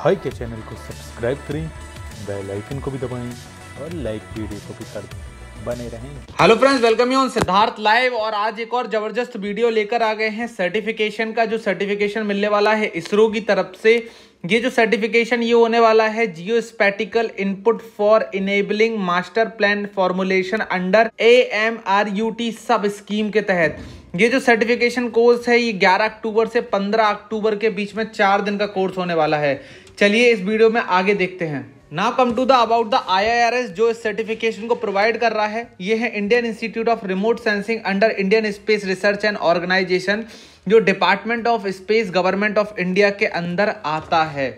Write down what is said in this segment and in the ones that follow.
high के channel को subscribe करें बेल आइकन को भी दबाएं और लाइक वीडियो को भी कर दें बने रहें hello friends welcome you on Siddharth live और आज एक और जबरदस्त वीडियो लेकर आ गए हैं सर्टिफिकेशन का जो सर्टिफिकेशन मिलने वाला है इसरो की तरफ से ये जो सर्टिफिकेशन ये होने वाला है geospatial input for enabling master plan formulation under A M R U T sub scheme के तहत ये जो सर्टिफिकेशन कोर्स है ये 11 अक्टूबर से 15 अक्टूबर के बीच में चार दिन का कोर्स होने वाला है चलिए इस वीडियो में आगे देखते हैं now come to the about the IIRS जो इस सर्टिफिकेशन को प्रोवाइड कर रहा है ये है Indian Institute of Remote Sensing under Indian Space Research and Organisation जो Department of Space Government of India के अंदर आता है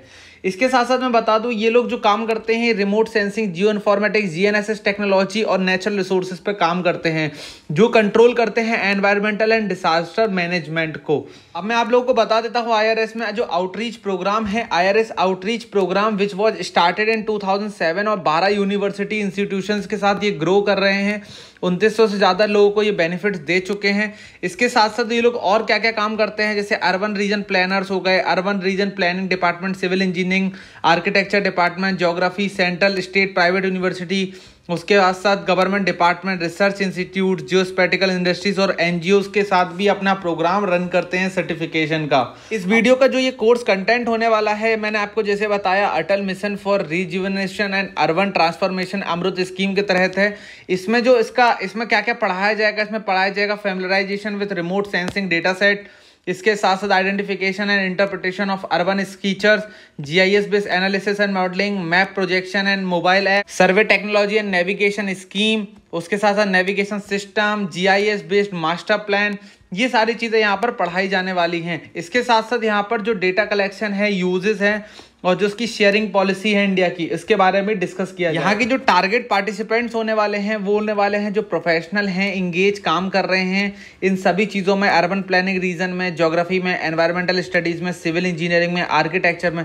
इसके साथ साथ मैं बता दूं ये लोग जो काम करते हैं remote sensing geoinformatics GNSS technology और नेचुरल रिसोर्सेज पर काम करते हैं जो कंट्रोल करते हैं एनवायरमेंटल एंड डिसास्टर मैनेजमेंट को अब मैं आप लोगों को बता देता हूँ आई में जो आउटरीच प्रोग्राम है I outreach programme which was started in two और बारह यूनिवर्सिटी इंस्टीट्यूशन के साथ ये ग्रो कर रहे हैं उनतीस से ज़्यादा लोगों को ये बेनिफिट्स दे चुके हैं इसके साथ साथ ये लोग और क्या क्या काम करते हैं जैसे अर्बन रीजन प्लानर्स हो गए urban region planning department civil engineering architecture department geography central state private university उसके साथ साथ government department research institute geospatial industries और एन के साथ भी अपना प्रोग्राम रन करते हैं सर्टिफिकेशन का इस वीडियो का जो ये कोर्स कंटेंट होने वाला है मैंने आपको जैसे बताया Atal Mission for Rejuvenation and Urban Transformation AMRUT scheme के तहत है इसमें जो इसका इसमें क्या क्या पढ़ाया जाएगा इसमें पढ़ाया जाएगा familiarisation with remote sensing data set इसके साथ साथ identification and interpretation of urban structures GIS based analysis and modelling map projection and mobile app survey technology and navigation scheme उसके साथ साथ navigation system GIS based master plan ये सारी चीज़ें यहाँ पर पढ़ाई जाने वाली हैं इसके साथ साथ यहाँ पर जो डेटा कलेक्शन है यूजेस हैं और जो उसकी शेयरिंग पॉलिसी है इंडिया की इसके बारे में डिस्कस किया यहाँ के जो टारगेट पार्टिसिपेंट्स होने वाले हैं वो होने वाले हैं जो प्रोफेशनल हैं इंगेज काम कर रहे हैं इन सभी चीज़ों में अर्बन प्लानिंग रीजन में जोग्राफी में एनवायरमेंटल स्टडीज़ में सिविल इंजीनियरिंग में आर्किटेक्चर में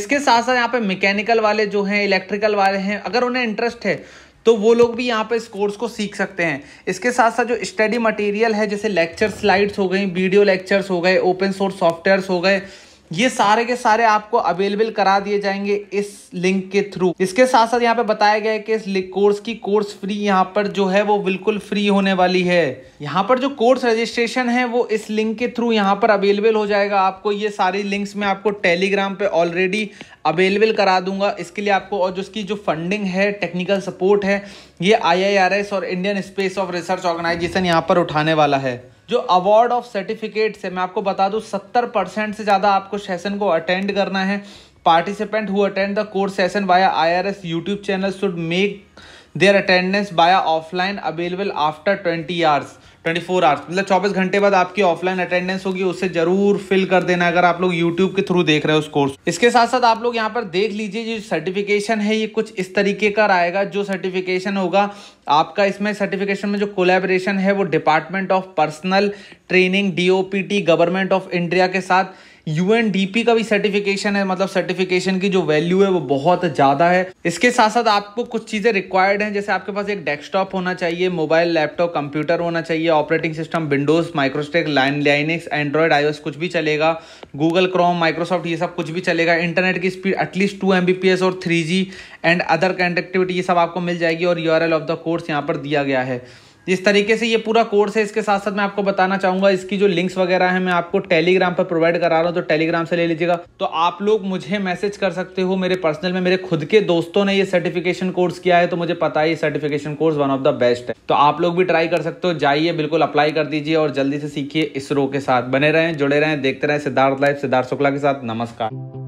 इसके साथ साथ यहाँ पे मैकेनिकल वाले जो हैं इलेक्ट्रिकल वाले हैं अगर उन्हें इंटरेस्ट है तो वो लोग भी यहाँ पे इस कोर्स को सीख सकते हैं इसके साथ साथ जो स्टडी मटेरियल है जैसे लेक्चर स्लाइड्स हो गई वीडियो लेक्चर्स हो गए ओपन सोर्स सॉफ्टवेयर्स हो गए ये सारे के सारे आपको अवेलेबल करा दिए जाएंगे इस लिंक के थ्रू इसके साथ साथ यहाँ पे बताया गया है कि इस कोर्स की कोर्स फ्री यहाँ पर जो है वो बिल्कुल फ्री होने वाली है यहाँ पर जो कोर्स रजिस्ट्रेशन है वो इस लिंक के थ्रू यहाँ पर अवेलेबल हो जाएगा आपको ये सारी लिंक्स मैं आपको टेलीग्राम पे ऑलरेडी अवेलेबल करा दूंगा इसके लिए आपको और जो इसकी जो फंडिंग है टेक्निकल सपोर्ट है ये आई और Indian Space of Research Organisation यहाँ पर उठाने वाला है जो अवार्ड ऑफ सर्टिफिकेट्स से मैं आपको बता दूं सत्तर परसेंट से ज़्यादा आपको सेशन को अटेंड करना है participant who attend the course session by I R S YouTube channel should make their attendance by offline available after twenty hours 24 hours मतलब चौबीस घंटे बाद आपकी ऑफलाइन अटेंडेंस होगी उसे जरूर फिल कर देना अगर आप लोग यूट्यूब के थ्रू देख रहे हो उस कोर्स इसके साथ साथ आप लोग यहाँ पर देख लीजिए जो सर्टिफिकेशन है ये कुछ इस तरीके का आएगा जो सर्टिफिकेशन होगा आपका इसमें सर्टिफिकेशन में जो कोलेबरेशन है वो department of personnel training D government of India के साथ यूएनडीपी का भी सर्टिफिकेशन है मतलब सर्टिफिकेशन की जो वैल्यू है वो बहुत ज़्यादा है इसके साथ साथ आपको कुछ चीज़ें रिक्वायर्ड हैं जैसे आपके पास एक डेस्कटॉप होना चाहिए मोबाइल लैपटॉप कंप्यूटर होना चाहिए ऑपरेटिंग सिस्टम विंडोज माइक्रोस्टेक लाइन लाइनिक्स एंड्रॉयड आईओएस कुछ भी चलेगा गूगल क्रोम माइक्रोसॉफ्ट ये सब कुछ भी चलेगा इंटरनेट की स्पीड एटलीस्ट टू एम और थ्री एंड अदर कनेक्टिविटी ये सब आपको मिल जाएगी और यू ऑफ द कोर्स यहाँ पर दिया गया है जिस तरीके से ये पूरा कोर्स है इसके साथ साथ मैं आपको बताना चाहूंगा इसकी जो लिंक्स वगैरह है मैं आपको टेलीग्राम पर प्रोवाइड करा रहा हूँ तो टेलीग्राम से ले लीजिएगा तो आप लोग मुझे मैसेज कर सकते हो मेरे पर्सनल में मेरे खुद के दोस्तों ने ये सर्टिफिकेशन कोर्स किया है तो मुझे पता है ये certification course one of the best है तो आप लोग भी ट्राई कर सकते हो जाइए बिल्कुल अप्लाई कर दीजिए और जल्दी से सीखिए इसरो के साथ बने रहें जुड़े रहें देखते रहें सिद्धार्थ लाइफ सिद्धार्थ शुक्ला के साथ नमस्कार